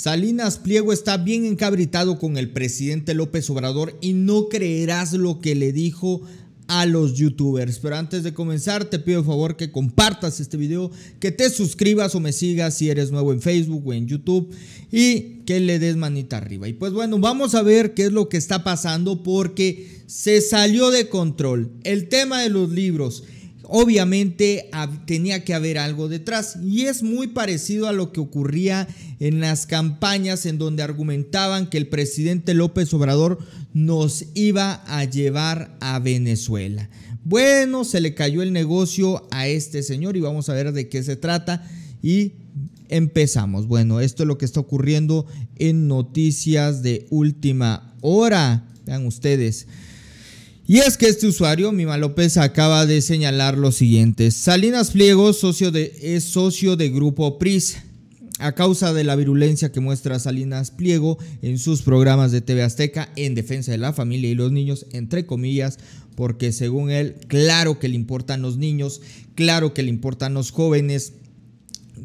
Salinas Pliego está bien encabritado con el presidente López Obrador y no creerás lo que le dijo a los youtubers. Pero antes de comenzar, te pido el favor que compartas este video, que te suscribas o me sigas si eres nuevo en Facebook o en YouTube y que le des manita arriba. Y pues bueno, vamos a ver qué es lo que está pasando porque se salió de control el tema de los libros obviamente tenía que haber algo detrás. Y es muy parecido a lo que ocurría en las campañas en donde argumentaban que el presidente López Obrador nos iba a llevar a Venezuela. Bueno, se le cayó el negocio a este señor y vamos a ver de qué se trata. Y empezamos. Bueno, esto es lo que está ocurriendo en noticias de última hora. Vean ustedes. Y es que este usuario, Mima López, acaba de señalar lo siguiente. Salinas Pliego es socio de Grupo PRIS. A causa de la virulencia que muestra Salinas Pliego en sus programas de TV Azteca en defensa de la familia y los niños, entre comillas, porque según él, claro que le importan los niños, claro que le importan los jóvenes,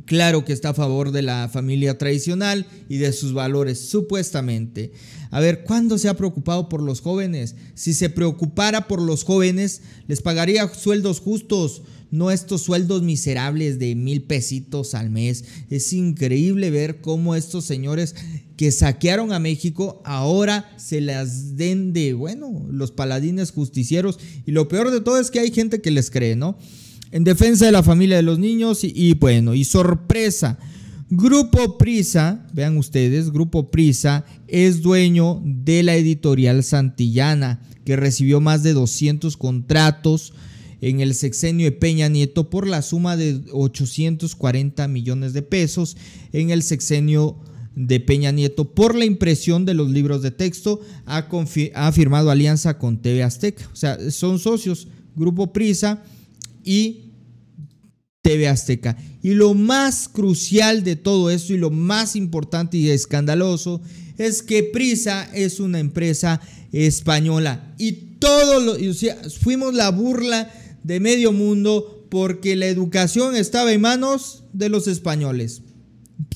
Claro que está a favor de la familia tradicional y de sus valores, supuestamente. A ver, ¿cuándo se ha preocupado por los jóvenes? Si se preocupara por los jóvenes, les pagaría sueldos justos, no estos sueldos miserables de mil pesitos al mes. Es increíble ver cómo estos señores que saquearon a México ahora se las den de, bueno, los paladines justicieros. Y lo peor de todo es que hay gente que les cree, ¿no? en defensa de la familia de los niños y, bueno, y sorpresa. Grupo Prisa, vean ustedes, Grupo Prisa es dueño de la editorial Santillana, que recibió más de 200 contratos en el sexenio de Peña Nieto por la suma de 840 millones de pesos en el sexenio de Peña Nieto por la impresión de los libros de texto, ha, ha firmado alianza con TV Azteca, o sea, son socios Grupo Prisa y TV Azteca. Y lo más crucial de todo esto y lo más importante y escandaloso es que Prisa es una empresa española y todos lo, fuimos la burla de medio mundo porque la educación estaba en manos de los españoles.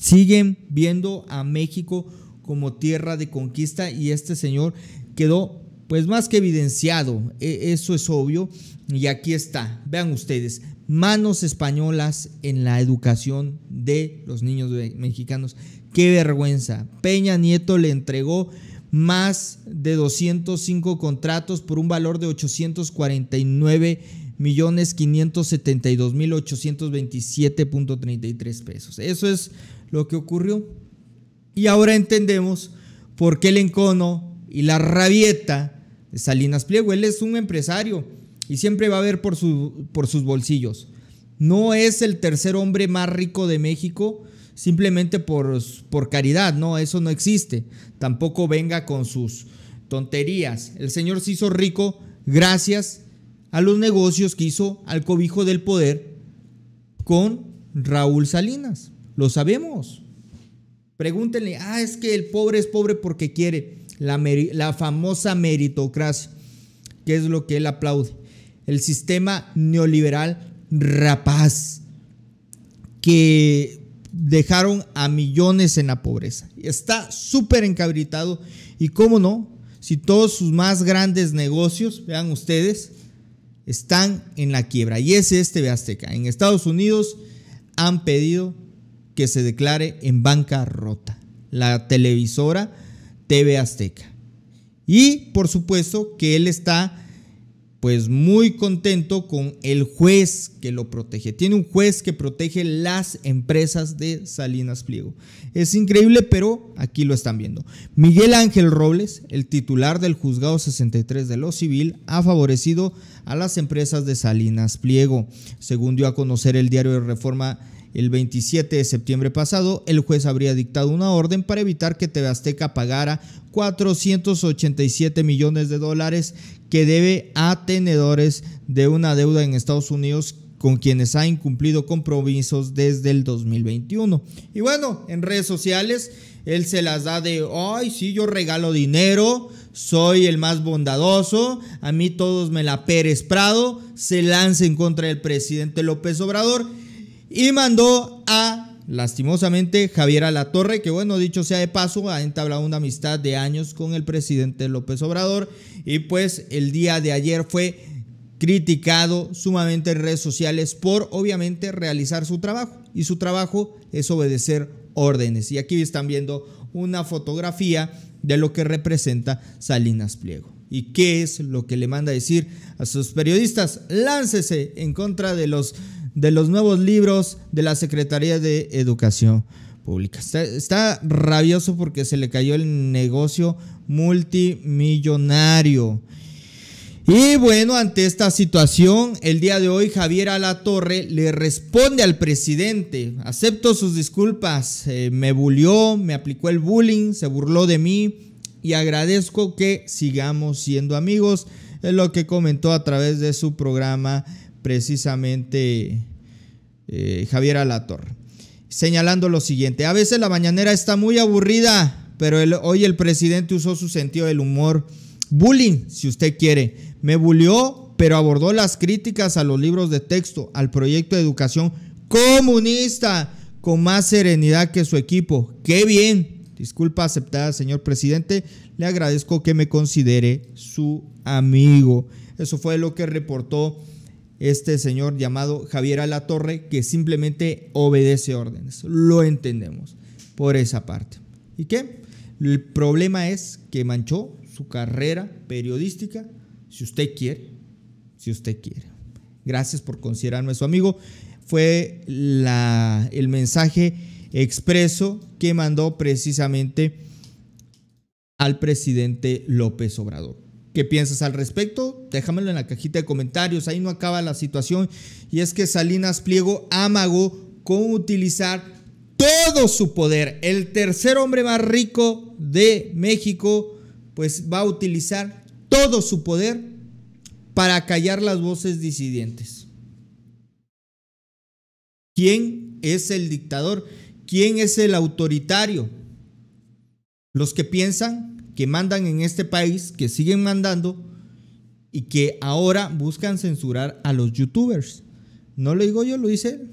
Siguen viendo a México como tierra de conquista y este señor quedó pues más que evidenciado, e, eso es obvio y aquí está, vean ustedes, manos españolas en la educación de los niños mexicanos. Qué vergüenza. Peña Nieto le entregó más de 205 contratos por un valor de 849 millones 572 mil 827.33 pesos. Eso es lo que ocurrió. Y ahora entendemos por qué el encono y la rabieta de Salinas Pliego. Él es un empresario y siempre va a ver por, sus bolsillos. No es el tercer hombre más rico de México simplemente por, caridad, no, eso no existe. Tampoco venga con sus tonterías. El Señor se hizo rico gracias a los negocios que hizo al cobijo del poder con Raúl Salinas. Lo sabemos. Pregúntenle, ah, es que el pobre es pobre porque quiere la famosa meritocracia, que es lo que él aplaude el sistema neoliberal rapaz que dejaron a millones en la pobreza. Está súper encabritado y cómo no, si todos sus más grandes negocios, vean ustedes, están en la quiebra. Y ese es TV este Azteca. En Estados Unidos han pedido que se declare en bancarrota la televisora TV Azteca. Y por supuesto que él está pues muy contento con el juez que lo protege. Tiene un juez que protege las empresas de Salinas Pliego. Es increíble, pero aquí lo están viendo. Miguel Ángel Robles, el titular del juzgado 63 de lo civil, ha favorecido a las empresas de Salinas Pliego. Según dio a conocer el diario de Reforma el 27 de septiembre pasado, el juez habría dictado una orden para evitar que TV pagara 487 millones de dólares que debe a tenedores de una deuda en Estados Unidos con quienes ha incumplido compromisos desde el 2021. Y bueno, en redes sociales él se las da de, ay, sí, yo regalo dinero, soy el más bondadoso, a mí todos me la Pérez Prado, se lanza en contra del presidente López Obrador y mandó a, lastimosamente, Javier Alatorre, que bueno, dicho sea de paso, ha entablado una amistad de años con el presidente López Obrador y pues el día de ayer fue criticado sumamente en redes sociales por obviamente realizar su trabajo y su trabajo es obedecer órdenes y aquí están viendo una fotografía de lo que representa Salinas Pliego. ¿Y qué es lo que le manda a decir a sus periodistas? Láncese en contra de los de los nuevos libros de la Secretaría de Educación Pública. Está, rabioso porque se le cayó el negocio multimillonario. Y bueno, ante esta situación, el día de hoy Javier Torre le responde al presidente, acepto sus disculpas, eh, me bulió, me aplicó el bullying, se burló de mí y agradezco que sigamos siendo amigos, es lo que comentó a través de su programa precisamente eh, Javier Alator, señalando lo siguiente, a veces la mañanera está muy aburrida, pero hoy el presidente usó su sentido del humor, bullying, si usted quiere, me bullió, pero abordó las críticas a los libros de texto, al proyecto de educación comunista, con más serenidad que su equipo. ¡Qué bien! Disculpa aceptada, señor presidente. Le agradezco que me considere su amigo. Eso fue lo que reportó este señor llamado Javier Alatorre que simplemente obedece órdenes. Lo entendemos por esa parte. ¿Y qué? El problema es que manchó su carrera periodística, si usted quiere, si usted quiere. Gracias por considerarme su amigo. Fue la, el mensaje expreso que mandó precisamente al presidente López Obrador. ¿Qué piensas al respecto? Déjamelo en la cajita de comentarios. Ahí no acaba la situación. Y es que Salinas Pliego Amago con utilizar todo su poder. El tercer hombre más rico de México, pues va a utilizar todo su poder para callar las voces disidentes. ¿Quién es el dictador? ¿Quién es el autoritario? Los que piensan que mandan en este país, que siguen mandando y que ahora buscan censurar a los youtubers. No lo digo yo, lo dice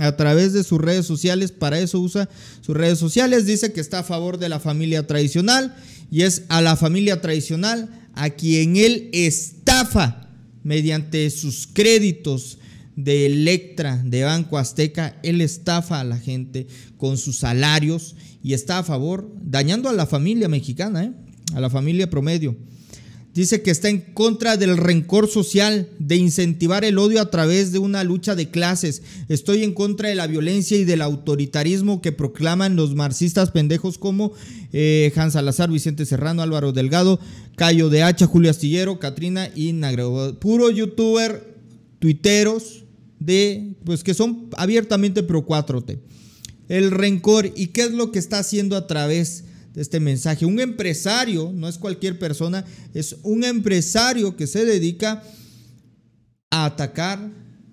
a través de sus redes sociales, para eso usa sus redes sociales, dice que está a favor de la familia tradicional y es a la familia tradicional a quien él estafa mediante sus créditos de Electra, de Banco Azteca, él estafa a la gente con sus salarios y está a favor, dañando a la familia mexicana, ¿eh? a la familia promedio. Dice que está en contra del rencor social, de incentivar el odio a través de una lucha de clases. Estoy en contra de la violencia y del autoritarismo que proclaman los marxistas pendejos como eh, Hans Salazar, Vicente Serrano, Álvaro Delgado, Cayo de Hacha, Julio Astillero, Katrina y Puro youtuber, tuiteros de, pues que son abiertamente pro 4T. El rencor y qué es lo que está haciendo a través de este mensaje. Un empresario, no es cualquier persona, es un empresario que se dedica a atacar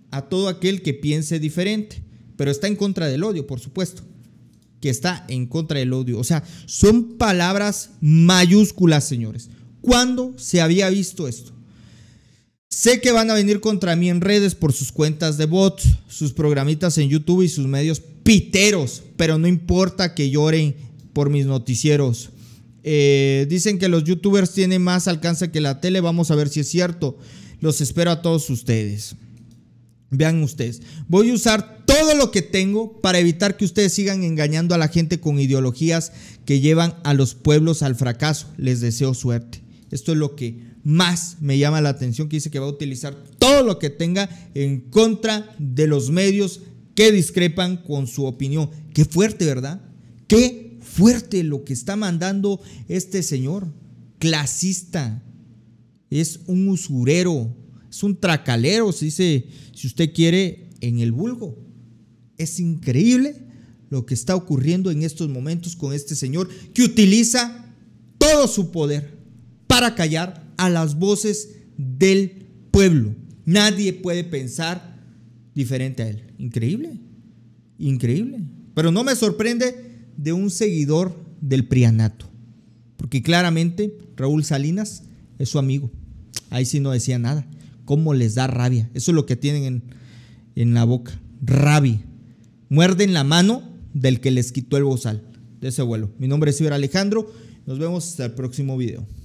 a todo aquel que piense diferente, pero está en contra del odio, por supuesto, que está en contra del odio. O sea, son palabras mayúsculas, señores. ¿Cuándo se había visto esto? Sé que van a venir contra mí en redes por sus cuentas de bots, sus programitas en YouTube y sus medios piteros, pero no importa que lloren por mis noticieros. Eh, dicen que los youtubers tienen más alcance que la tele. Vamos a ver si es cierto. Los espero a todos ustedes. Vean ustedes. Voy a usar todo lo que tengo para evitar que ustedes sigan engañando a la gente con ideologías que llevan a los pueblos al fracaso. Les deseo suerte. Esto es lo que más me llama la atención, que dice que va a utilizar todo lo que tenga en contra de los medios que discrepan con su opinión. Qué fuerte, ¿verdad? Qué fuerte lo que está mandando este señor. Clasista, es un usurero, es un tracalero, se dice, si usted quiere, en el vulgo. Es increíble lo que está ocurriendo en estos momentos con este señor que utiliza todo su poder para callar a las voces del pueblo. Nadie puede pensar diferente a él. Increíble, increíble. Pero no me sorprende de un seguidor del Prianato. Porque claramente Raúl Salinas es su amigo. Ahí sí no decía nada. ¿Cómo les da rabia? Eso es lo que tienen en, la boca. Rabia. Muerden la mano del que les quitó el bozal de ese vuelo. Mi nombre es Iber Alejandro. Nos vemos hasta el próximo video.